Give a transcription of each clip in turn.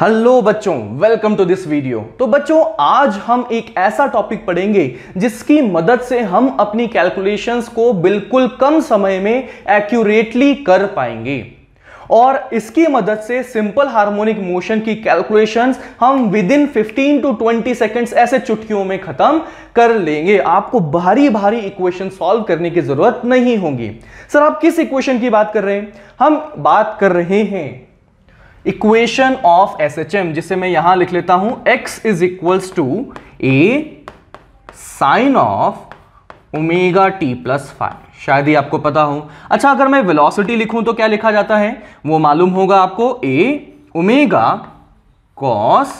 hello बच्चों welcome to this video तो बच्चों आज हम एक ऐसा टॉपिक पढ़ेंगे जिसकी मदद से हम अपनी कैलकुलेशंस को बिल्कुल कम समय में एक्यूरेटली कर पाएंगे और इसकी मदद से सिंपल हार्मोनिक मोशन की कैलकुलेशंस हम विद इन 15 टू 20 सेकंड्स ऐसे चुटकियों में खत्म कर लेंगे आपको भारी भारी इक्वेशन सॉल्व करने की जरूरत नहीं होगी सर आप किस इक्वेशन की बात कर रहे हैं हम बात कर रहे हैं equation of S H M जिसे मैं यहां लिख लेता हूं x is equals to A sine of omega T plus five शायद ही आपको पता हो अच्छा अगर मैं वेलोसिटी लिखूं तो क्या लिखा जाता है वो मालूम होगा आपको A omega cos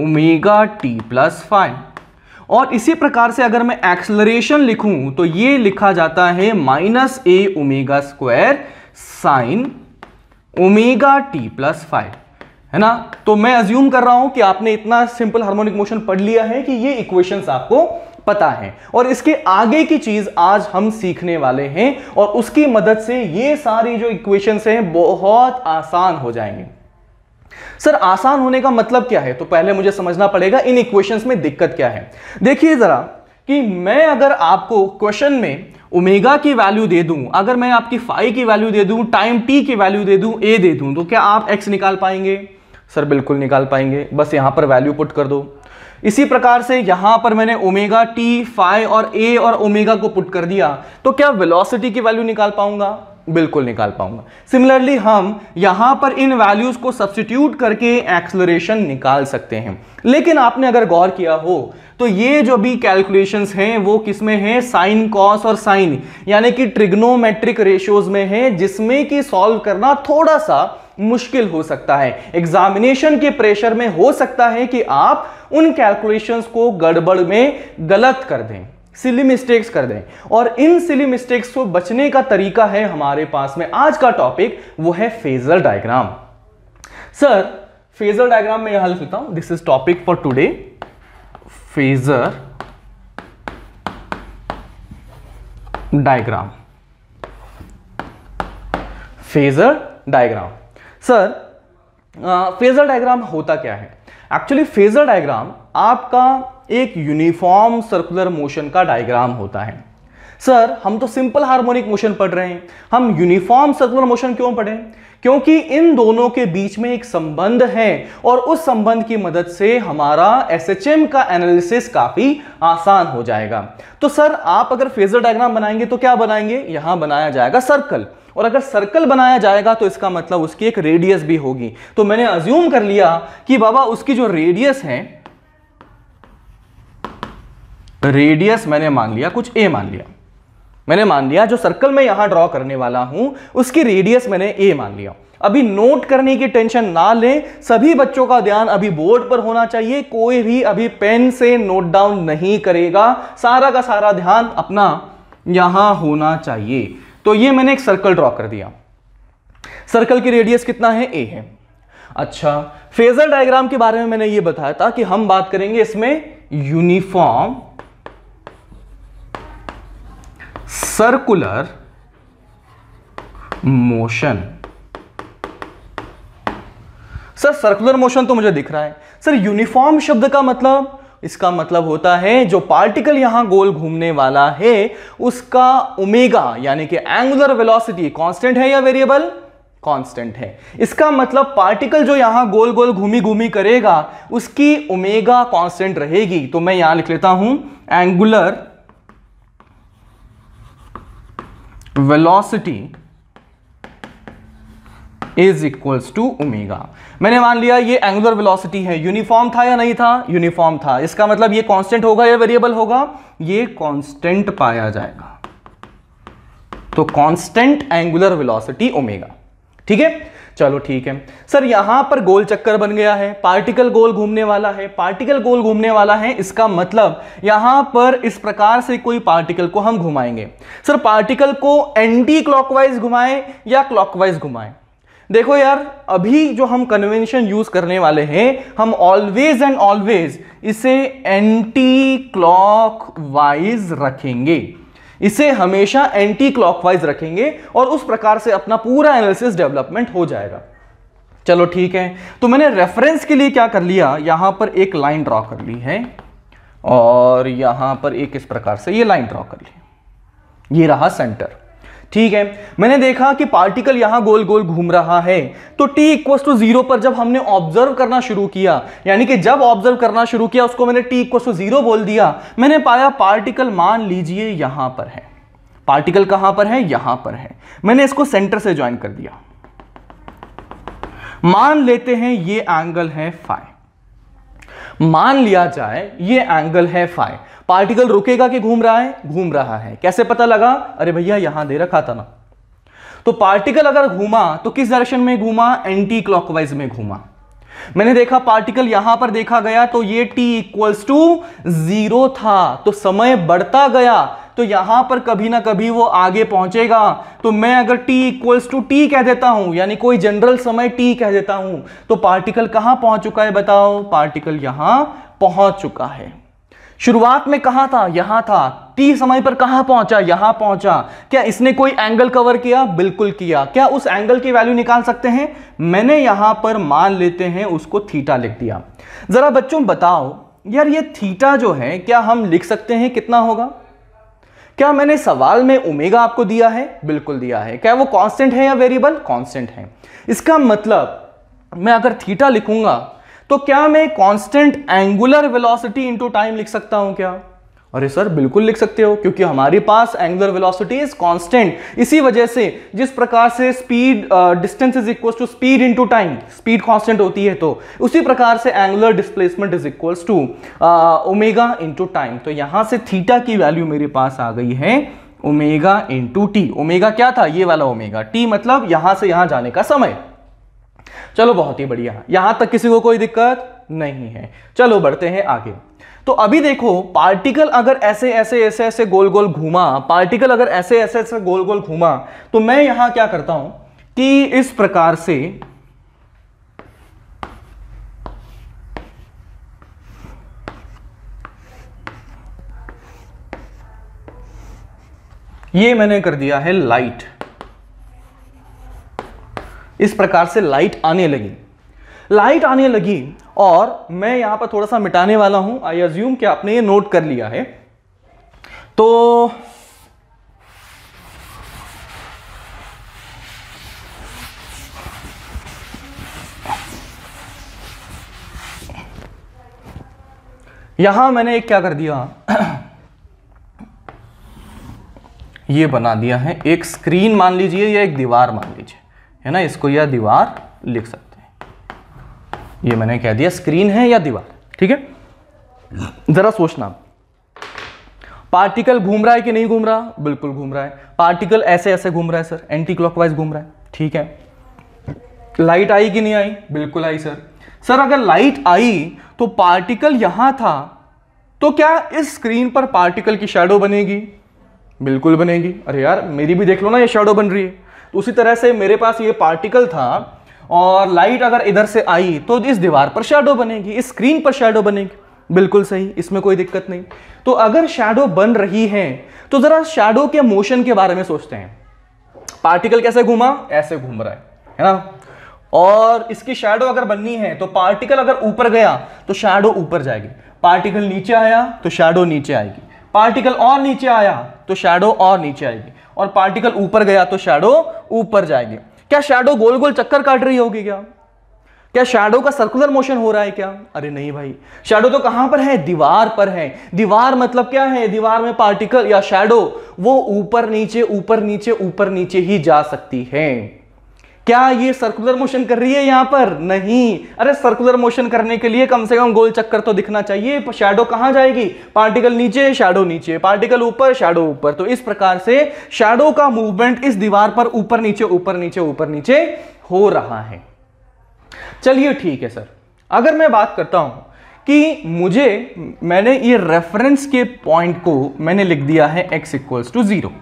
omega T plus five और इसी प्रकार से अगर मैं एक्सलरेशन लिखूं तो ये लिखा जाता है minus A omega square sine omega T plus five है ना तो मैं अज्यूम कर रहा हूं कि आपने इतना सिंपल हार्मोनिक मोशन पढ़ लिया है कि ये इक्वेशंस आपको पता है और इसके आगे की चीज आज हम सीखने वाले हैं और उसकी मदद से ये सारी जो इक्वेशंस हैं बहुत आसान हो जाएंगे सर आसान होने का मतलब क्या है तो पहले मुझे समझना पड़ेगा इन इक्वेशंस में दिक्कत क्या है देखिए जरा कि मैं अगर आपको क्वेश्चन में ओमेगा की वैल्यू दे दूं अगर मैं आपकी फाइव की वैल्यू दे दूं टाइम टी की वैल्यू दे दूं ए दे दूं तो क्या आप एक्स निकाल पाएंगे सर बिल्कुल निकाल पाएंगे बस यहां पर वैल्यू पुट कर दो इसी प्रकार से यहां पर मैंने ओमेगा टी फाइव और ए और ओमेगा को पुट कर दिया तो क्या वेलोसिटी की वैल्यू निकाल पाऊंगा बिल्कुल निकाल पाऊंगा सिमिलरली हम यहां पर इन वैल्यूज को सब्सटीट्यूट करके एक्सलोरेशन निकाल सकते हैं लेकिन आपने अगर गौर किया हो तो ये जो भी कैलकुलेशंस हैं वो किसमें हैं साइन कॉस और साइन यानी कि ट्रिग्नोमेट्रिक रेशियोज में है जिसमें कि सॉल्व करना थोड़ा सा मुश्किल हो सकता है एग्जामिनेशन के प्रेशर में हो सकता है कि आप उन कैलकुलेशंस को गड़बड़ में गलत कर दें सिली मिस्टेक्स कर दें और इन सिली मिस्टेक्स को बचने का तरीका है हमारे पास में आज का टॉपिक वो है phasor diagram sir phasor diagram में यह हल करता हूं this is topic for today phasor diagram phasor diagram sir phasor diagram होता क्या है एक्चुअली फेजर डायग्राम आपका एक यूनिफॉर्म सर्कुलर मोशन का डायग्राम होता है सर हम तो सिंपल हार्मोनिक मोशन पढ़ रहे हैं हम यूनिफॉर्म सर्कुलर मोशन क्यों पढ़ें क्योंकि इन दोनों के बीच में एक संबंध है और उस संबंध की मदद से हमारा एस का एनालिसिस काफी आसान हो जाएगा तो सर आप अगर फेजर डायग्राम बनाएंगे तो क्या बनाएंगे यहां बनाया जाएगा सर्कल और अगर सर्कल बनाया जाएगा तो इसका मतलब उसकी एक रेडियस भी होगी तो मैंने अज्यूम कर लिया कि बाबा उसकी जो रेडियस है रेडियस मैंने मान लिया कुछ ए मान लिया मैंने मान लिया जो सर्कल में यहां ड्रॉ करने वाला हूं उसकी रेडियस मैंने ए मान लिया अभी नोट करने की टेंशन ना लें सभी बच्चों का ध्यान अभी बोर्ड पर होना चाहिए कोई भी अभी पेन से नोट डाउन नहीं करेगा सारा का सारा ध्यान अपना यहां होना चाहिए तो ये मैंने एक सर्कल ड्रॉ कर दिया सर्कल की रेडियस कितना है ए है अच्छा फेजर डायग्राम के बारे में मैंने ये बताया था कि हम बात करेंगे इसमें uniform circular motion sir circular motion तो मुझे दिख रहा है सर यूनिफॉर्म शब्द का मतलब इसका मतलब होता है जो पार्टिकल यहां गोल घूमने वाला है उसका ओमेगा यानी कि एंगुलर वेलोसिटी कांस्टेंट है या वेरिएबल कांस्टेंट है इसका मतलब पार्टिकल जो यहां गोल गोल घूमी घूमी करेगा उसकी ओमेगा कांस्टेंट रहेगी तो मैं यहां लिख लेता हूं angular velocity is equals to omega मैंने मान लिया ये एंगुलर वेलोसिटी है यूनिफॉर्म था या नहीं था यूनिफॉर्म था इसका मतलब ये कांस्टेंट होगा या वेरिएबल होगा ये कांस्टेंट पाया जाएगा तो कांस्टेंट एंगुलर वेलोसिटी ओमेगा ठीक है चलो ठीक है सर यहां पर गोल चक्कर बन गया है पार्टिकल गोल घूमने वाला है पार्टिकल गोल घूमने वाला है इसका मतलब यहां पर इस प्रकार से कोई पार्टिकल को हम घुमाएंगे सर पार्टिकल को एंटी क्लॉकवाइज घुमाएं या क्लॉकवाइज घुमाएं देखो यार अभी जो हम कन्वेंशन यूज करने वाले हैं हम ऑलवेज एंड ऑलवेज इसे एंटी क्लॉक रखेंगे इसे हमेशा एंटी क्लॉकवाइज रखेंगे और उस प्रकार से अपना पूरा एनालिसिस डेवलपमेंट हो जाएगा चलो ठीक है तो मैंने रेफरेंस के लिए क्या कर लिया यहां पर एक लाइन ड्रॉ कर ली है और यहां पर एक इस प्रकार से ये लाइन ड्रॉ कर ली ये रहा सेंटर ठीक है मैंने देखा कि पार्टिकल यहां गोल गोल घूम रहा है तो t इक्व टू जीरो पर जब हमने ऑब्जर्व करना शुरू किया यानी कि जब ऑब्जर्व करना शुरू किया उसको मैंने t इक्व टू जीरो बोल दिया मैंने पाया पार्टिकल मान लीजिए यहां पर है पार्टिकल कहां पर है यहां पर है मैंने इसको सेंटर से ज्वाइन कर दिया मान लेते हैं ये एंगल है फाइव मान लिया जाए ये एंगल है फाइव पार्टिकल रुकेगा कि घूम रहा है घूम रहा है कैसे पता लगा अरे भैया यहां दे रखा था ना तो पार्टिकल अगर घूमा तो किस डायरेक्शन में घूमा एंटी क्लॉकवाइज में घूमा मैंने देखा पार्टिकल यहां पर देखा गया तो ये टी इक्वल्स टू जीरो था तो समय बढ़ता गया तो यहां पर कभी ना कभी वो आगे पहुंचेगा तो मैं अगर t इक्वल्स टू टी कह देता हूं यानी कोई जनरल समय t कह देता हूं तो पार्टिकल कहां पहुंच चुका है बताओ पार्टिकल यहां पहुंच चुका है शुरुआत में कहा था यहां था टी समय पर कहां पहुंचा यहां पहुंचा क्या इसने कोई एंगल कवर किया बिल्कुल किया क्या उस एंगल की वैल्यू निकाल सकते हैं मैंने यहां पर मान लेते हैं उसको थीटा लिख दिया जरा बच्चों बताओ यार ये थीटा जो है क्या हम लिख सकते हैं कितना होगा क्या मैंने सवाल में ओमेगा आपको दिया है बिल्कुल दिया है क्या वो कांस्टेंट है या वेरिएबल कांस्टेंट है इसका मतलब मैं अगर थीटा लिखूंगा तो क्या मैं constant angular velocity into time लिख सकता हूं क्या अरे सर बिल्कुल लिख सकते हो क्योंकि हमारे पास एंगुलर वेलोसिटी इज कांस्टेंट इसी वजह से जिस प्रकार से speed distance is equal to speed into time speed constant होती है तो उसी प्रकार से angular displacement is equal to omega into time तो यहां से थीटा की वैल्यू मेरे पास आ गई है ओमेगा इंटू टी ओमेगा क्या था ये वाला ओमेगा टी मतलब यहां से यहां जाने का समय चलो बहुत ही बढ़िया यहां तक किसी को कोई दिक्कत नहीं है चलो बढ़ते हैं आगे तो अभी देखो पार्टिकल अगर ऐसे ऐसे ऐसे ऐसे गोल गोल घूमा पार्टिकल अगर ऐसे ऐसे ऐसे गोल गोल घूमा तो मैं यहां क्या करता हूं कि इस प्रकार से ये मैंने कर दिया है लाइट इस प्रकार से लाइट आने लगी लाइट आने लगी और मैं यहाँ पर थोड़ा सा मिटाने वाला हूँ आई अज्यूम कि आपने ये नोट कर लिया है तो यहां मैंने एक क्या कर दिया ये बना दिया है एक स्क्रीन मान लीजिए या एक दीवार मान लीजिए है ना इसको यह दीवार लिख सकते ये मैंने कह दिया स्क्रीन है या दीवार ठीक है जरा सोचना पार्टिकल घूम रहा है कि नहीं घूम रहा बिल्कुल घूम रहा है पार्टिकल ऐसे ऐसे घूम रहा है सर एंटी क्लॉकवाइज घूम रहा है ठीक है लाइट आई कि नहीं आई बिल्कुल आई सर सर अगर लाइट आई तो पार्टिकल यहां था तो क्या इस स्क्रीन पर पार्टिकल की शेडो बनेगी बिल्कुल बनेगी अरे यार मेरी भी देख लो ना ये शेडो बन रही है तो उसी तरह से मेरे पास ये पार्टिकल था और लाइट अगर इधर से आई तो इस दीवार पर शेडो बनेगी इस स्क्रीन पर शेडो बनेगी बिल्कुल सही इसमें कोई दिक्कत नहीं तो अगर शेडो बन रही है तो ज़रा शेडो के मोशन के बारे में सोचते हैं पार्टिकल कैसे घूमा ऐसे घूम रहा है है ना और इसकी शेडो अगर बननी है तो पार्टिकल अगर ऊपर गया तो शेडो ऊपर जाएगी पार्टिकल नीचे आया तो शेडो नीचे आएगी पार्टिकल और नीचे आया तो शेडो और नीचे आएगी और पार्टिकल ऊपर गया तो शेडो ऊपर जाएगी क्या शेडो गोल गोल चक्कर काट रही होगी क्या क्या शेडो का सर्कुलर मोशन हो रहा है क्या अरे नहीं भाई शेडो तो कहां पर है दीवार पर है दीवार मतलब क्या है दीवार में पार्टिकल या शेडो वो ऊपर नीचे ऊपर नीचे ऊपर नीचे ही जा सकती है क्या ये सर्कुलर मोशन कर रही है यहाँ पर नहीं अरे सर्कुलर मोशन करने के लिए कम से कम गोल चक्कर तो दिखना चाहिए शेडो कहाँ जाएगी पार्टिकल नीचे शेडो नीचे पार्टिकल ऊपर शेडो ऊपर तो इस प्रकार से शेडो का मूवमेंट इस दीवार पर ऊपर नीचे ऊपर नीचे ऊपर नीचे हो रहा है चलिए ठीक है सर अगर मैं बात करता हूं कि मुझे मैंने ये रेफरेंस के पॉइंट को मैंने लिख दिया है एक्स इक्वल्स टू जीरो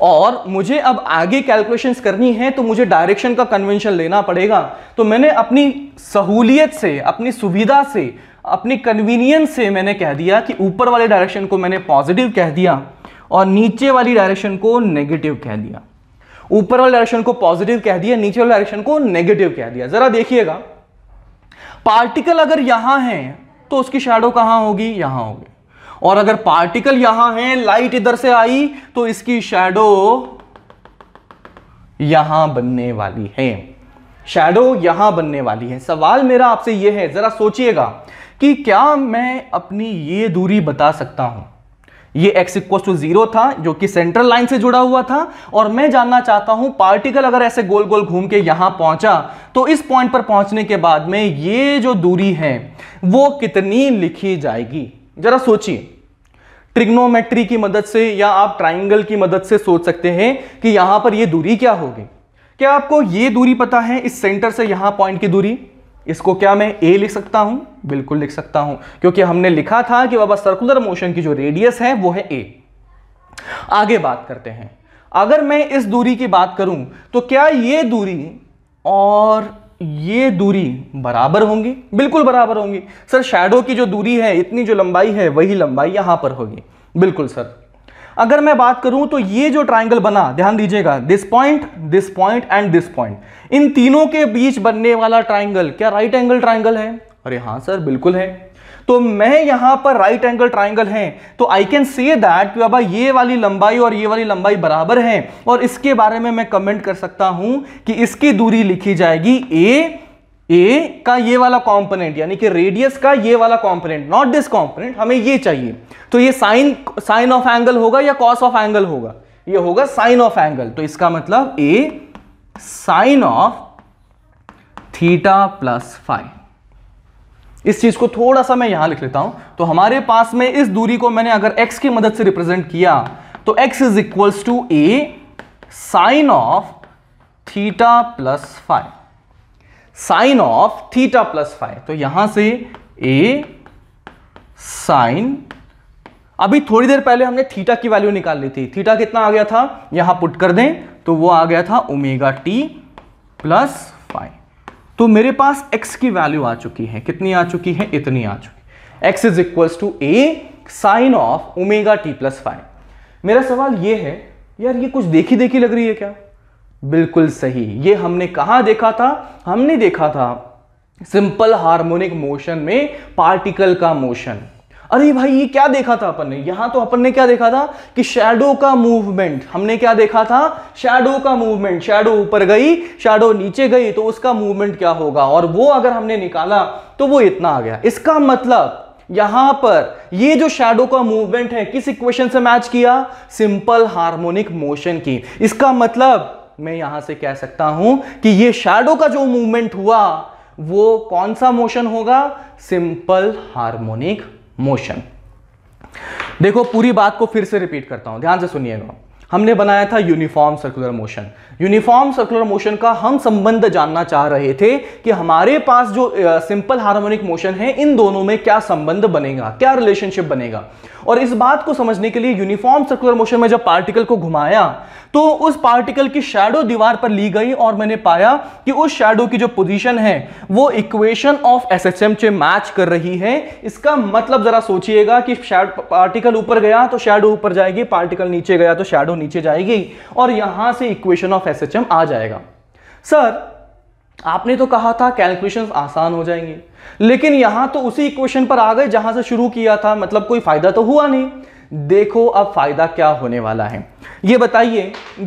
और मुझे अब आगे कैलकुलेशंस करनी है तो मुझे डायरेक्शन का कन्वेंशन लेना पड़ेगा तो मैंने अपनी सहूलियत से अपनी सुविधा से अपनी कन्वीनियंस से मैंने कह दिया कि ऊपर वाले डायरेक्शन को मैंने पॉजिटिव कह दिया और नीचे वाली डायरेक्शन को नेगेटिव कह दिया ऊपर वाले डायरेक्शन को पॉजिटिव कह दिया नीचे वाले डायरेक्शन को नेगेटिव कह दिया जरा देखिएगा पार्टिकल अगर यहां है तो उसकी शेडो कहां होगी यहां होगी और अगर पार्टिकल यहां है लाइट इधर से आई तो इसकी शेडो यहां बनने वाली है शेडो यहां बनने वाली है सवाल मेरा आपसे यह है जरा सोचिएगा कि क्या मैं अपनी ये दूरी बता सकता हूं ये x इक्व टू जीरो था जो कि सेंट्रल लाइन से जुड़ा हुआ था और मैं जानना चाहता हूं पार्टिकल अगर ऐसे गोल गोल घूम के यहां पहुंचा तो इस पॉइंट पर पहुंचने के बाद में ये जो दूरी है वो कितनी लिखी जाएगी जरा सोचिए ट्रिग्नोमेट्री की मदद से या आप ट्राइंगल की मदद से सोच सकते हैं कि यहां पर ये दूरी क्या होगी क्या आपको ये दूरी पता है इस सेंटर से यहां पॉइंट की दूरी इसको क्या मैं ए लिख सकता हूं बिल्कुल लिख सकता हूं क्योंकि हमने लिखा था कि बाबा सर्कुलर मोशन की जो रेडियस है वो है ए आगे बात करते हैं अगर मैं इस दूरी की बात करूं तो क्या ये दूरी और ये दूरी बराबर होंगी बिल्कुल बराबर होंगी सर शेडो की जो दूरी है इतनी जो लंबाई है वही लंबाई यहां पर होगी बिल्कुल सर अगर मैं बात करूं तो ये जो ट्राइंगल बना ध्यान दीजिएगा this point this point and this point इन तीनों के बीच बनने वाला ट्राइंगल क्या राइट एंगल ट्राइंगल है अरे हाँ सर बिल्कुल है तो मैं यहां पर राइट एंगल ट्राइंगल है तो आई कैन से दैट बाबा ये वाली लंबाई और ये वाली लंबाई बराबर है और इसके बारे में मैं कमेंट कर सकता हूं कि इसकी दूरी लिखी जाएगी ए ए का ये वाला कॉम्पोनेंट यानी कि रेडियस का ये वाला कॉम्पोनेंट नॉट दिस कॉम्पोनेंट हमें ये चाहिए तो ये साइन साइन ऑफ एंगल होगा या कॉस ऑफ एंगल होगा ये होगा साइन ऑफ एंगल तो इसका मतलब A sine of theta plus five इस चीज को थोड़ा सा मैं यहां लिख लेता हूं तो हमारे पास में इस दूरी को मैंने अगर x की मदद से रिप्रेजेंट किया तो x is equals to A sine of theta plus five sine of theta plus five तो यहां से ए साइन अभी थोड़ी देर पहले हमने थीटा की वैल्यू निकाल ली थी थीटा कितना आ गया था यहां पुट कर दें तो वो आ गया था ओमेगा टी प्लस तो मेरे पास x की वैल्यू आ चुकी है कितनी आ चुकी है इतनी आ चुकी x is equals to A sine of omega T plus five मेरा सवाल ये है यार ये कुछ देखी देखी लग रही है क्या बिल्कुल सही ये हमने कहा देखा था हमने देखा था सिंपल हार्मोनिक मोशन में पार्टिकल का मोशन अरे भाई ये क्या देखा था अपन ने यहां तो अपन ने क्या देखा था कि शेडो का मूवमेंट हमने क्या देखा था शेडो का मूवमेंट शेडो ऊपर गई शेडो नीचे गई तो उसका मूवमेंट क्या होगा और वो अगर हमने निकाला तो वो इतना आ गया इसका मतलब यहां पर ये जो शेडो का मूवमेंट है किस इक्वेशन से मैच किया सिंपल हार्मोनिक मोशन की इसका मतलब मैं यहां से कह सकता हूं कि ये शेडो का जो मूवमेंट हुआ वो कौन सा मोशन होगा सिंपल हार्मोनिक मोशन देखो पूरी बात को फिर से रिपीट करता हूं ध्यान से सुनिएगा हमने बनाया था uniform circular motion uniform circular motion का हम संबंध जानना चाह रहे थे कि हमारे पास जो सिंपल हार्मोनिक मोशन है इन दोनों में क्या संबंध बनेगा क्या रिलेशनशिप बनेगा और इस बात को समझने के लिए यूनिफॉर्म सर्कुलर मोशन में जब पार्टिकल को घुमाया तो उस पार्टिकल की शेडो दीवार पर ली गई और मैंने पाया कि उस शेडो की जो पोजीशन है वो इक्वेशन ऑफ एसएचएम से मैच कर रही है इसका मतलब जरा सोचिएगा कि पार्टिकल ऊपर गया तो शेडो ऊपर जाएगी पार्टिकल नीचे गया तो शेडो नीचे जाएगी और यहां से इक्वेशन ऑफ एस आ जाएगा सर आपने तो कहा था कैलकुलेशन आसान हो जाएंगे लेकिन यहां तो उसी इक्वेशन पर आ गए जहां से शुरू किया था मतलब कोई फ़ायदा तो हुआ नहीं देखो अब फायदा क्या होने वाला है ये बताइए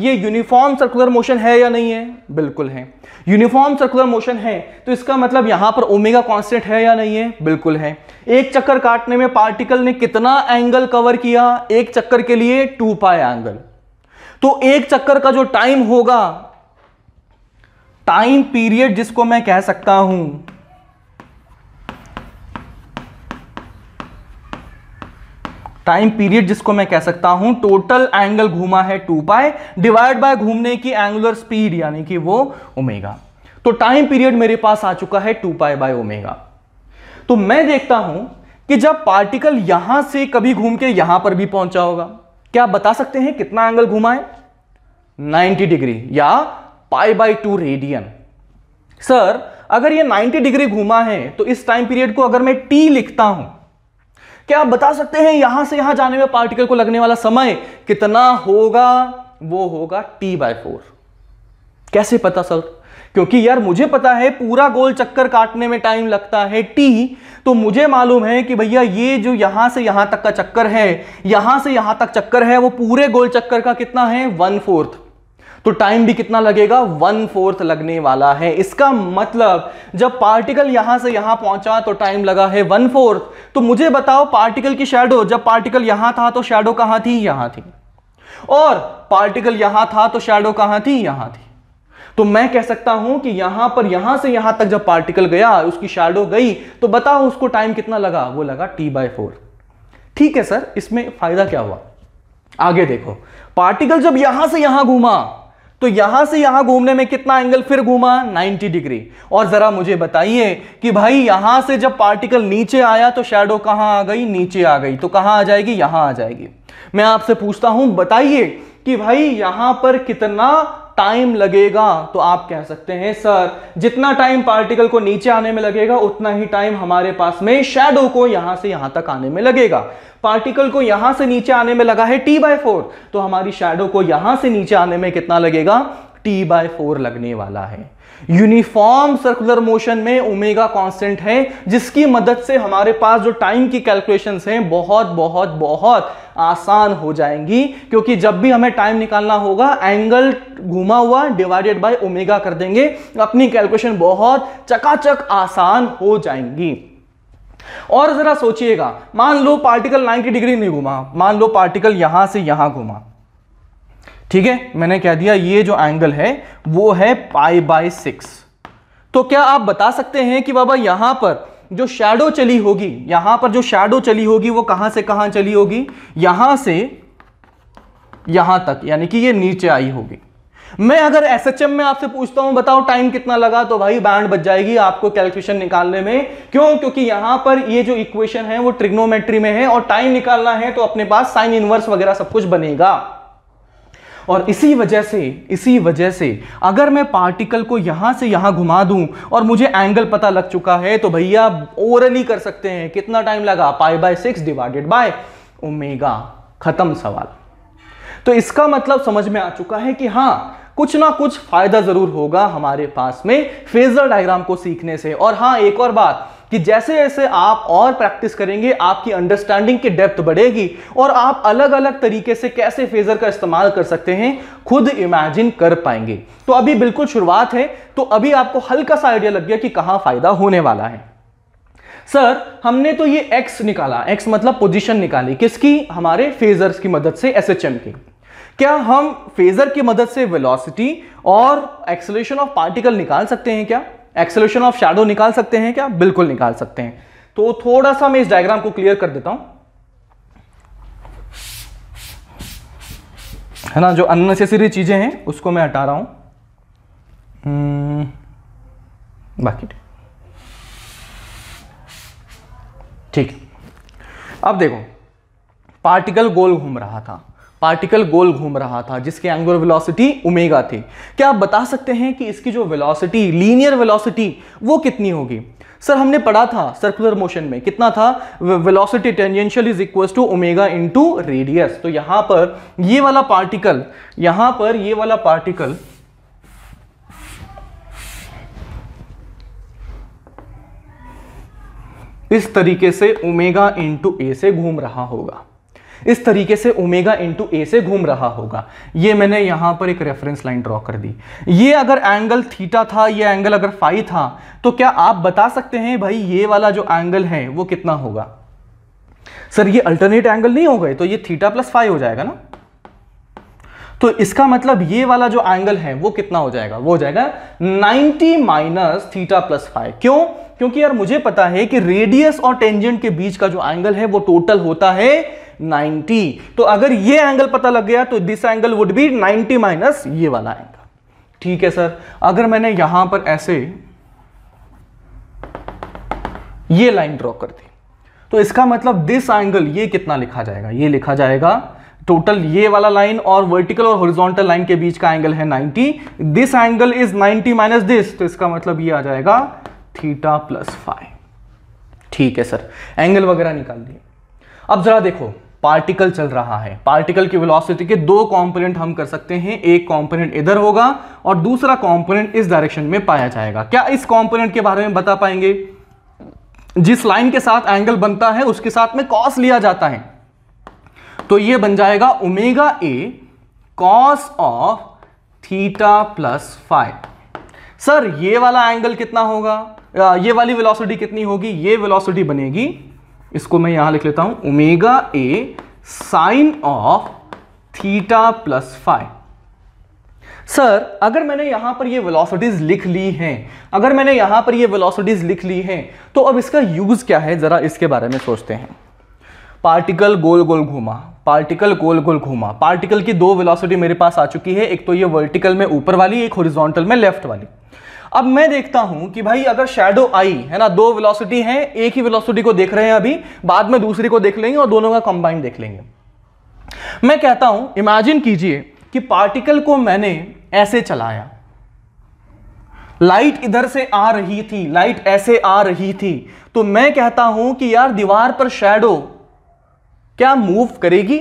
ये यूनिफॉर्म सर्कुलर मोशन है या नहीं है बिल्कुल है यूनिफॉर्म सर्कुलर मोशन है तो इसका मतलब यहां पर ओमेगा कांस्टेंट है या नहीं है बिल्कुल है एक चक्कर काटने में पार्टिकल ने कितना एंगल कवर किया एक चक्कर के लिए टू पाए एंगल तो एक चक्कर का जो टाइम होगा टाइम पीरियड जिसको मैं कह सकता हूं टाइम पीरियड जिसको मैं कह सकता हूं टोटल एंगल घूमा है टू पाई डिवाइड बाय घूमने की एंगुलर स्पीड यानी कि वो ओमेगा तो टाइम पीरियड मेरे पास आ चुका है टू पाई बाय ओमेगा तो मैं देखता हूं कि जब पार्टिकल यहां से कभी घूम के यहां पर भी पहुंचा होगा क्या आप बता सकते हैं कितना एंगल घुमाए है 90 डिग्री या pi by two radian sir अगर ये 90 डिग्री घुमा है तो इस टाइम पीरियड को अगर मैं टी लिखता हूं क्या आप बता सकते हैं यहां से यहां जाने में पार्टिकल को लगने वाला समय कितना होगा वो होगा टी बाय फोर कैसे पता सर क्योंकि यार मुझे पता है पूरा गोल चक्कर काटने में टाइम लगता है टी तो मुझे मालूम है कि भैया ये जो यहां से यहां तक का चक्कर है यहां से यहां तक चक्कर है वो पूरे गोल चक्कर का कितना है वन फोर्थ तो टाइम भी कितना लगेगा वन फोर्थ लगने वाला है इसका मतलब जब पार्टिकल यहां से यहां पहुंचा तो टाइम लगा है वन फोर्थ तो मुझे बताओ पार्टिकल की शेडो जब पार्टिकल यहां था तो शेडो कहां थी यहां थी और पार्टिकल यहां था तो शेडो कहां थी यहां थी तो मैं कह सकता हूं कि यहां पर यहां से यहां तक जब पार्टिकल गया उसकी शेडो गई तो बताओ उसको टाइम कितना लगा वो लगा टी बाय फोर ठीक है सर इसमें फायदा क्या हुआ आगे देखो पार्टिकल जब यहां से यहां घूमा तो यहां से यहां घूमने में कितना एंगल फिर घूमा 90 डिग्री और जरा मुझे बताइए कि भाई यहां से जब पार्टिकल नीचे आया तो शेडो कहां आ गई नीचे आ गई तो कहां आ जाएगी यहां आ जाएगी मैं आपसे पूछता हूं बताइए कि भाई यहां पर कितना टाइम लगेगा तो आप कह सकते हैं सर जितना टाइम पार्टिकल को नीचे आने में लगेगा उतना ही टाइम हमारे पास में शेडो को यहां से यहां तक आने में लगेगा पार्टिकल को यहां से नीचे आने में लगा है टी बाय फोर तो हमारी शेडो को यहां से नीचे आने में कितना लगेगा टी बाय फोर लगने वाला है यूनिफॉर्म सर्कुलर मोशन में ओमेगा कांस्टेंट है जिसकी मदद से हमारे पास जो टाइम की कैलकुलेशंस हैं बहुत बहुत बहुत आसान हो जाएंगी क्योंकि जब भी हमें टाइम निकालना होगा एंगल घुमा हुआ डिवाइडेड बाय ओमेगा कर देंगे अपनी कैलकुलेशन बहुत चकाचक आसान हो जाएंगी और जरा सोचिएगा मान लो पार्टिकल 90 डिग्री नहीं घुमा मान लो पार्टिकल यहां से यहां घुमा ठीक है मैंने कह दिया ये जो एंगल है वो है पाई बाय सिक्स तो क्या आप बता सकते हैं कि बाबा यहां पर जो शैडो चली होगी यहां पर जो शैडो चली होगी वो कहां से कहां चली होगी यहां से यहां तक यानी कि ये नीचे आई होगी मैं अगर एस में आपसे पूछता हूं बताओ टाइम कितना लगा तो भाई बैंड बच जाएगी आपको कैलकुलेशन निकालने में क्यों क्योंकि यहां पर ये जो इक्वेशन है वो ट्रिग्नोमेट्री में है और टाइम निकालना है तो अपने पास साइन इनवर्स वगैरह सब कुछ बनेगा और इसी वजह से इसी वजह से अगर मैं पार्टिकल को यहां से यहां घुमा दूं और मुझे एंगल पता लग चुका है तो भैया ओरली कर सकते हैं कितना टाइम लगा pi by six divided by omega खत्म सवाल तो इसका मतलब समझ में आ चुका है कि हां कुछ ना कुछ फायदा जरूर होगा हमारे पास में फेजर डायग्राम को सीखने से और हां एक और बात कि जैसे जैसे आप और प्रैक्टिस करेंगे आपकी अंडरस्टैंडिंग की डेप्थ बढ़ेगी और आप अलग अलग तरीके से कैसे फेजर का इस्तेमाल कर सकते हैं खुद इमेजिन कर पाएंगे तो अभी बिल्कुल शुरुआत है तो अभी आपको हल्का सा आइडिया लग गया कि कहाँ फायदा होने वाला है सर हमने तो ये एक्स निकाला एक्स मतलब पोजिशन निकाली किसकी हमारे फेजर्स की मदद से एस की क्या हम फेजर की मदद से वेलोसिटी और एक्सलेशन ऑफ पार्टिकल निकाल सकते हैं क्या एक्सोल्यूशन ऑफ शेडो निकाल सकते हैं क्या बिल्कुल निकाल सकते हैं तो थोड़ा सा मैं इस डायग्राम को क्लियर कर देता हूं है ना जो अननेसेसरी चीज़ें हैं उसको मैं हटा रहा हूं हम्म, बाकी ठीक अब देखो पार्टिकल गोल घूम रहा था पार्टिकल गोल घूम रहा था जिसके एंगुलर वेलोसिटी ओमेगा थी क्या आप बता सकते हैं कि इसकी जो वेलोसिटी लीनियर वेलोसिटी वो कितनी होगी सर हमने पढ़ा था सर्कुलर मोशन में कितना था velocity tangential is equal to omega into radius तो यहां पर ये वाला पार्टिकल यहां पर ये वाला पार्टिकल इस तरीके से ओमेगा इंटू ए से घूम रहा होगा इस तरीके से ओमेगा इंटू ए से घूम रहा होगा ये मैंने यहां पर एक रेफरेंस लाइन ड्रॉ कर दी ये अगर एंगल थीटा था ये एंगल अगर फाइव था तो क्या आप बता सकते हैं भाई ये वाला जो एंगल है वो कितना होगा सर ये अल्टरनेट एंगल नहीं हो गए तो ये थीटा प्लस फाइव हो जाएगा ना तो इसका मतलब ये वाला जो एंगल है वो कितना हो जाएगा वो हो जाएगा 90 माइनस थीटा प्लस फाइव क्यों क्योंकि यार मुझे पता है कि रेडियस और टेंजेंट के बीच का जो एंगल है वो टोटल होता है 90 तो अगर ये एंगल पता लग गया तो this angle would be 90 minus ये वाला एंगल ठीक है सर अगर मैंने यहां पर ऐसे ये लाइन ड्रॉ कर दी तो इसका मतलब दिस एंगल ये कितना लिखा जाएगा ये लिखा जाएगा टोटल ये वाला लाइन और वर्टिकल और हॉरिजॉन्टल लाइन के बीच का एंगल है 90 this angle is 90 minus this तो इसका मतलब ये आ जाएगा थीटा प्लस फाइव ठीक है सर एंगल वगैरह निकाल दिए अब जरा देखो पार्टिकल चल रहा है पार्टिकल की वेलोसिटी के दो कंपोनेंट हम कर सकते हैं एक कंपोनेंट इधर होगा और दूसरा कंपोनेंट इस डायरेक्शन में पाया जाएगा क्या इस कंपोनेंट के बारे में बता पाएंगे जिस लाइन के साथ एंगल बनता है उसके साथ में कॉस लिया जाता है तो ये बन जाएगा omega A cos of theta plus five sir ये वाला एंगल कितना होगा ये वाली वेलोसिटी कितनी होगी ये वेलोसिटी बनेगी इसको मैं यहां लिख लेता हूं omega A sine of theta plus five sir अगर मैंने यहां पर ये वेलोसिटीज लिख ली हैं अगर मैंने यहां पर ये वेलोसिटीज लिख ली हैं तो अब इसका यूज क्या है जरा इसके बारे में सोचते हैं पार्टिकल गोल गोल घूमा पार्टिकल गोल गोल घूमा पार्टिकल की दो वेलोसिटी मेरे पास आ चुकी है एक तो ये वर्टिकल में ऊपर वाली एक हॉरिजॉन्टल में लेफ्ट वाली अब मैं देखता हूं कि भाई अगर शेडो आई है ना दो वेलोसिटी हैं एक ही वेलोसिटी को देख रहे हैं अभी बाद में दूसरी को देख लेंगे और दोनों का कंबाइन देख लेंगे मैं कहता हूं इमेजिन कीजिए कि पार्टिकल को मैंने ऐसे चलाया लाइट इधर से आ रही थी लाइट ऐसे आ रही थी तो मैं कहता हूं कि यार दीवार पर शेडो क्या मूव करेगी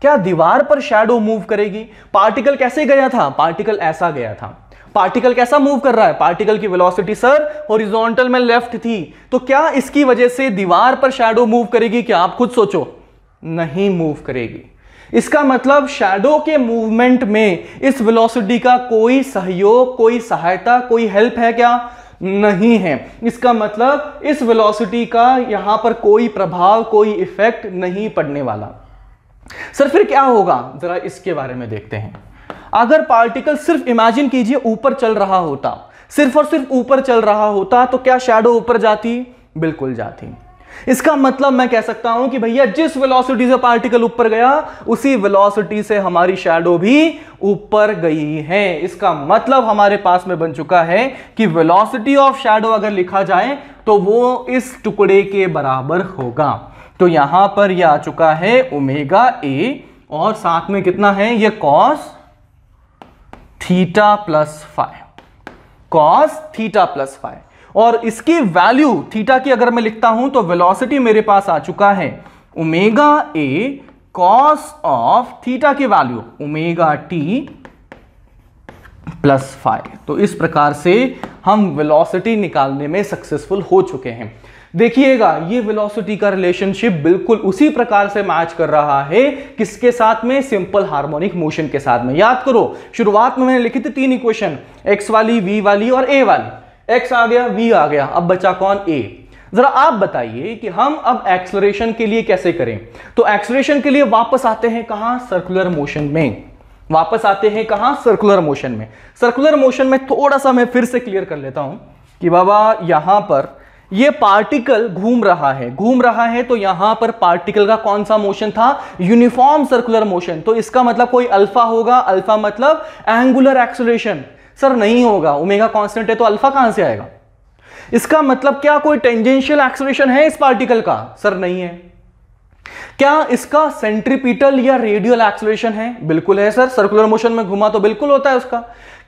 क्या दीवार पर शेडो मूव करेगी पार्टिकल कैसे गया था पार्टिकल ऐसा गया था पार्टिकल कैसा मूव कर रहा है पार्टिकल की वेलोसिटी सर हॉरिजॉन्टल में लेफ्ट थी तो क्या इसकी वजह से दीवार पर शैडो मूव करेगी क्या आप खुद सोचो नहीं मूव करेगी इसका मतलब शैडो के मूवमेंट में इस वेलोसिटी का कोई सहयोग कोई सहायता कोई हेल्प है क्या नहीं है इसका मतलब इस वेलोसिटी का यहां पर कोई प्रभाव कोई इफेक्ट नहीं पड़ने वाला सर फिर क्या होगा जरा इसके बारे में देखते हैं अगर पार्टिकल सिर्फ इमेजिन कीजिए ऊपर चल रहा होता सिर्फ और सिर्फ ऊपर चल रहा होता तो क्या शेडो ऊपर जाती बिल्कुल जाती इसका मतलब मैं कह सकता हूं कि भैया जिस वेलोसिटी से पार्टिकल ऊपर गया उसी वेलोसिटी से हमारी शेडो भी ऊपर गई है इसका मतलब हमारे पास में बन चुका है कि वेलोसिटी ऑफ शेडो अगर लिखा जाए तो वो इस टुकड़े के बराबर होगा तो यहां पर यह आ चुका है ओमेगा ए और साथ में कितना है ये cos theta plus five cos theta plus five और इसकी वैल्यू थीटा की अगर मैं लिखता हूं तो वेलोसिटी मेरे पास आ चुका है omega A cos of theta की value omega T plus five तो इस प्रकार से हम वेलोसिटी निकालने में सक्सेसफुल हो चुके हैं देखिएगा ये वेलोसिटी का रिलेशनशिप बिल्कुल उसी प्रकार से मैच कर रहा है किसके साथ में सिंपल हार्मोनिक मोशन के साथ में याद करो शुरुआत में मैंने लिखी थी तीन इक्वेशन एक्स वाली वी वाली और ए वाली एक्स आ गया वी आ गया अब बचा कौन ए जरा आप बताइए कि हम अब एक्सलरेशन के लिए कैसे करें तो एक्सलरेशन के लिए वापस आते हैं कहा सर्कुलर मोशन में वापस आते हैं कहा सर्कुलर मोशन में सर्कुलर मोशन में थोड़ा सा मैं फिर से क्लियर कर लेता हूं कि बाबा यहां पर ये पार्टिकल घूम रहा है घूम रहा है तो यहां पर पार्टिकल का कौन सा मोशन था यूनिफॉर्म सर्कुलर मोशन तो इसका मतलब कोई अल्फा होगा अल्फा मतलब एंगुलर एक्सलेशन सर नहीं होगा ओमेगा कांस्टेंट है तो अल्फा कहां से आएगा इसका मतलब क्या कोई टेंजेंशियल एक्सलेशन है इस पार्टिकल का सर नहीं है क्या इसका सेंट्रीपिटल या रेडियल एक्सलेशन है बिल्कुल है सर सर्कुलर मोशन में घुमा तो बिल्कुल होता है उसका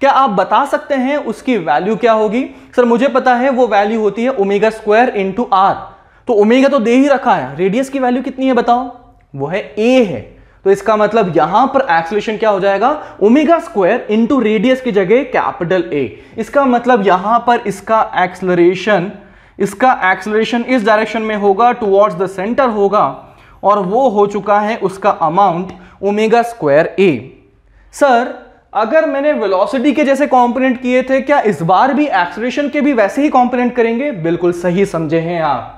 क्या आप बता सकते हैं उसकी वैल्यू क्या होगी सर मुझे पता है वो वैल्यू होती है ओमेगा स्क्वायर इंटू आर तो ओमेगा तो दे ही रखा है रेडियस की वैल्यू कितनी है बताओ वो है ए है तो इसका मतलब यहां पर एक्सलेशन क्या हो जाएगा ओमेगा स्क्वायर इंटू रेडियस की जगह कैपिटल ए इसका मतलब यहां पर इसका एक्सलरेशन इसका एक्सलरेशन इस डायरेक्शन में होगा टुवर्ड्स द सेंटर होगा और वो हो चुका है उसका amount omega square A sir अगर मैंने वेलोसिटी के जैसे कंपोनेंट किए थे क्या इस बार भी एक्सलेशन के भी वैसे ही कंपोनेंट करेंगे बिल्कुल सही समझे हैं आप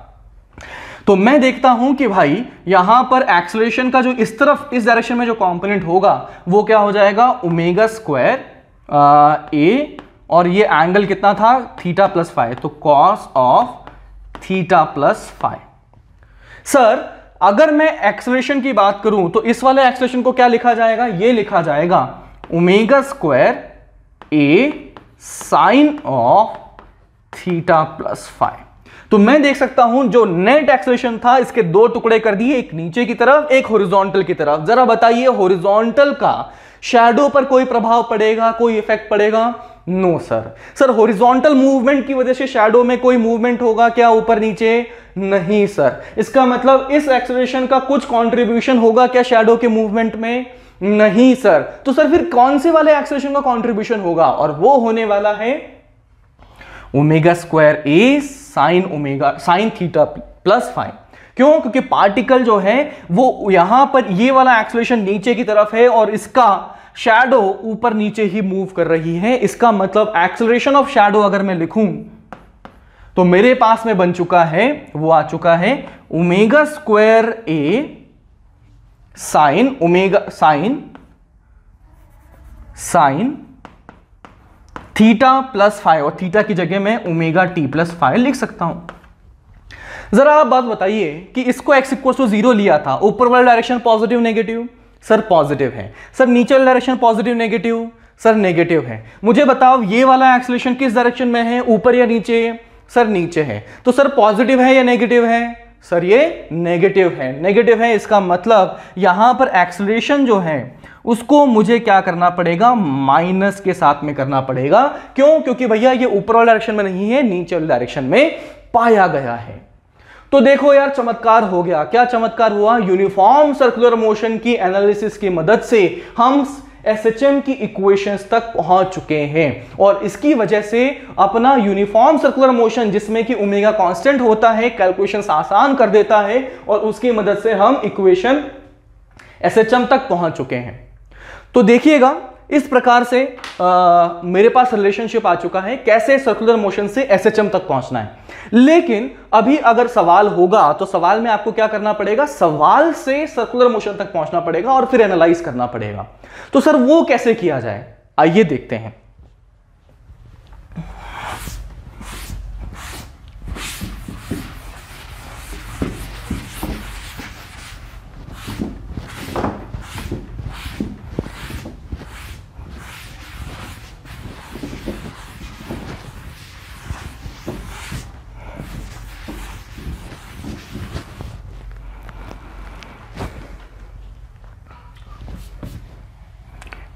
तो मैं देखता हूं कि भाई यहां पर एक्सलेशन का जो इस तरफ इस डायरेक्शन में जो कंपोनेंट होगा वो क्या हो जाएगा ओमेगा स्क्वायर ए और ये एंगल कितना था थीटा प्लस फाइव तो cos of theta plus five sir अगर मैं एक्सलेशन की बात करूं तो इस वाले एक्सलेशन को क्या लिखा जाएगा ये लिखा जाएगा omega square A sine of theta plus five तो मैं देख सकता हूं जो नेट एक्सलेशन था इसके दो टुकड़े कर दिए एक नीचे की तरफ एक होरिजोनटल की तरफ जरा बताइए होरिजोनटल का शेडो पर कोई प्रभाव पड़ेगा कोई इफेक्ट पड़ेगा no sir sir horizontal movement की वजह से शेडो में कोई मूवमेंट होगा क्या ऊपर नीचे नहीं सर इसका मतलब इस एक्सप्रेशन का कुछ कंट्रीब्यूशन होगा क्या शेडो के मूवमेंट में नहीं सर तो सर फिर कौन से वाले एक्सप्रेशन का कंट्रीब्यूशन होगा और वो होने वाला है omega square A sine omega sine theta plus five क्यों क्योंकि पार्टिकल जो है वो यहां पर ये वाला एक्सलेशन नीचे की तरफ है और इसका शैडो ऊपर नीचे ही मूव कर रही है इसका मतलब एक्सलरेशन ऑफ शैडो अगर मैं लिखूं तो मेरे पास में बन चुका है वो आ चुका है omega square A sine omega sine sine theta plus five और थीटा की जगह मैं ओमेगा टी प्लस फाइव लिख सकता हूं जरा आप बात बताइए कि इसको एक्स इक्व टू जीरो लिया था ऊपर वाला direction positive negative sir positive है सर नीचे वाला direction positive negative sir negative है मुझे बताओ ये वाला एक्सलेशन किस डायरेक्शन में है ऊपर या नीचे सर नीचे है तो सर पॉजिटिव है या नेगेटिव है सर ये नेगेटिव है नेगेटिव है इसका मतलब यहां पर एक्सलेशन जो है उसको मुझे क्या करना पड़ेगा माइनस के साथ में करना पड़ेगा क्यों क्योंकि भैया ये ऊपर वाले डायरेक्शन में नहीं है नीचे वाले डायरेक्शन में पाया गया है तो देखो यार चमत्कार हो गया क्या चमत्कार हुआ यूनिफॉर्म सर्कुलर मोशन की एनालिसिस की मदद से हम एस एच एम की इक्वेशंस तक पहुंच चुके हैं और इसकी वजह से अपना यूनिफॉर्म सर्कुलर मोशन जिसमें कि ओमेगा कांस्टेंट होता है कैलकुलेशन आसान कर देता है और उसकी मदद से हम इक्वेशन एस एच एम तक पहुंच चुके हैं तो देखिएगा इस प्रकार से आ, मेरे पास रिलेशनशिप आ चुका है कैसे सर्कुलर मोशन से एस एच एम तक पहुंचना है लेकिन अभी अगर सवाल होगा तो सवाल में आपको क्या करना पड़ेगा सवाल से सर्कुलर मोशन तक पहुंचना पड़ेगा और फिर एनालाइज करना पड़ेगा तो सर वो कैसे किया जाए आइए देखते हैं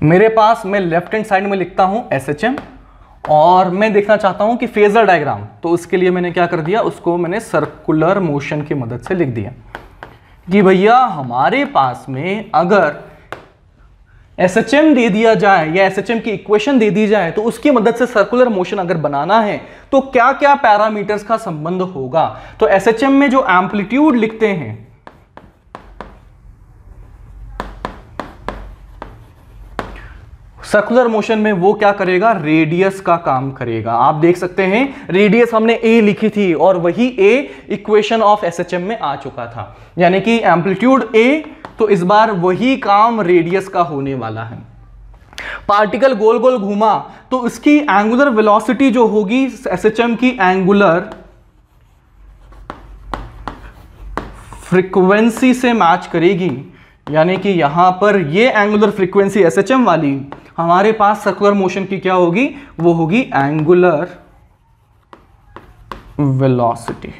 मेरे पास मैं लेफ्ट हैंड साइड में लिखता हूँ एस एच एम और मैं देखना चाहता हूं कि फेजर डायग्राम तो उसके लिए मैंने क्या कर दिया उसको मैंने सर्कुलर मोशन की मदद से लिख दिया कि भैया हमारे पास में अगर एस एच एम दे दिया जाए या एस एच एम की इक्वेशन दे दी जाए तो उसकी मदद से सर्कुलर मोशन अगर बनाना है तो क्या क्या पैरामीटर्स का संबंध होगा तो एस एच एम में जो एम्पलीट्यूड लिखते हैं सर्कुलर मोशन में वो क्या करेगा रेडियस का काम करेगा आप देख सकते हैं रेडियस हमने ए लिखी थी और वही ए इक्वेशन ऑफ एसएचएम में आ चुका था यानी कि एम्पलीट्यूड ए तो इस बार वही काम रेडियस का होने वाला है पार्टिकल गोल गोल घूमा तो उसकी एंगुलर वेलोसिटी जो होगी एसएचएम की एंगुलर फ्रीक्वेंसी से मैच करेगी यानी कि यहां पर ये एंगुलर फ्रीक्वेंसी एसएचएम वाली हमारे पास सर्कुलर मोशन की क्या होगी वो होगी angular velocity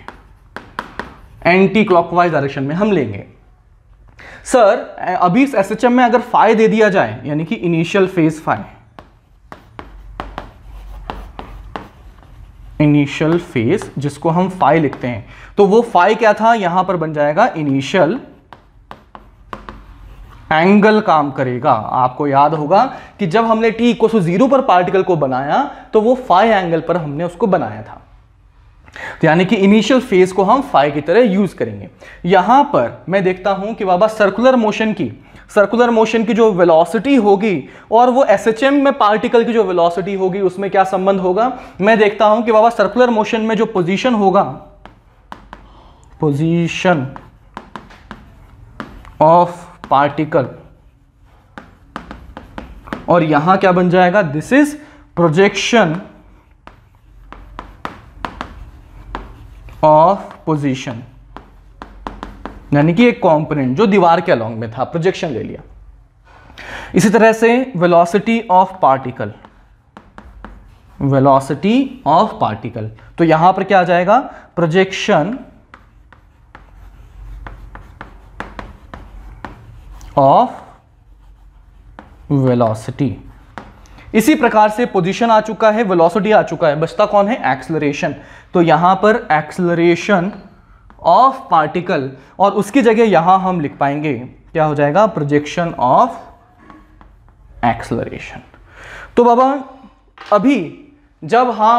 anti clockwise direction में हम लेंगे सर अभी इस एसएचएम में अगर फाइ दे दिया जाए यानी कि initial phase phi initial phase जिसको हम फाइ लिखते हैं तो वो फाइ क्या था यहां पर बन जाएगा इनिशियल एंगल काम करेगा आपको याद होगा कि जब हमने टी इक्व टू जीरो पर पार्टिकल को बनाया तो वो फाइव एंगल पर हमने उसको बनाया था तो यानी कि इनिशियल फेज को हम फाइव की तरह यूज करेंगे यहां पर मैं देखता हूं कि बाबा सर्कुलर मोशन की सर्कुलर मोशन की जो वेलोसिटी होगी और वो एस में पार्टिकल की जो वेलोसिटी होगी उसमें क्या संबंध होगा मैं देखता हूं कि बाबा सर्कुलर मोशन में जो पोजीशन होगा पोजीशन ऑफ पार्टिकल और यहां क्या बन जाएगा this is projection of position यानी कि एक कंपोनेंट जो दीवार के अलोंग में था प्रोजेक्शन ले लिया इसी तरह से velocity of particle velocity of particle तो यहां पर क्या आ जाएगा प्रोजेक्शन ऑफ वेलोसिटी इसी प्रकार से पोजीशन आ चुका है वेलोसिटी आ चुका है बचता कौन है एक्सलरेशन तो यहां पर एक्सलरेशन ऑफ पार्टिकल और उसकी जगह यहां हम लिख पाएंगे क्या हो जाएगा प्रोजेक्शन ऑफ एक्सलरेशन तो बाबा अभी जब हाँ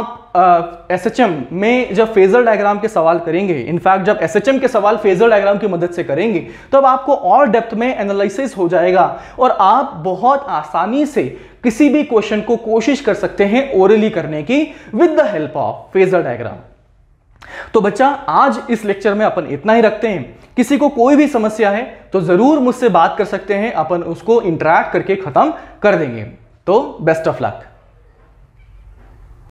एस एच एम में जब फेजर डायग्राम के सवाल करेंगे इनफैक्ट जब एस एच एम के सवाल फेजर डायग्राम की मदद से करेंगे तब आपको और डेप्थ में एनालिसिस हो जाएगा और आप बहुत आसानी से किसी भी क्वेश्चन को कोशिश कर सकते हैं ओरली करने की with the help of phasor diagram तो बच्चा आज इस लेक्चर में अपन इतना ही रखते हैं किसी को कोई भी समस्या है तो जरूर मुझसे बात कर सकते हैं अपन उसको इंटरेक्ट करके खत्म कर देंगे तो बेस्ट ऑफ लक